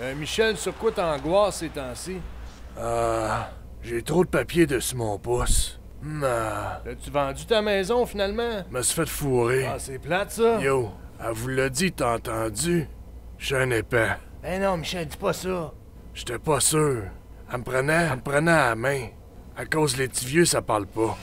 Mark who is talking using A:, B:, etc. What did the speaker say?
A: Euh, Michel, sur quoi t'angoisses ces temps-ci? Ah... j'ai trop de papiers dessus mon pouce. Mais... tas tu vendu ta maison, finalement? Me suis fait fourrer. Ah, c'est plate, ça? Yo, elle vous l'a dit, t'as entendu? Je n'ai un épais. Ben non, Michel, dis pas ça. J'étais pas sûr. Elle me prenait, elle me prenait à main. À cause les petits vieux, ça parle pas.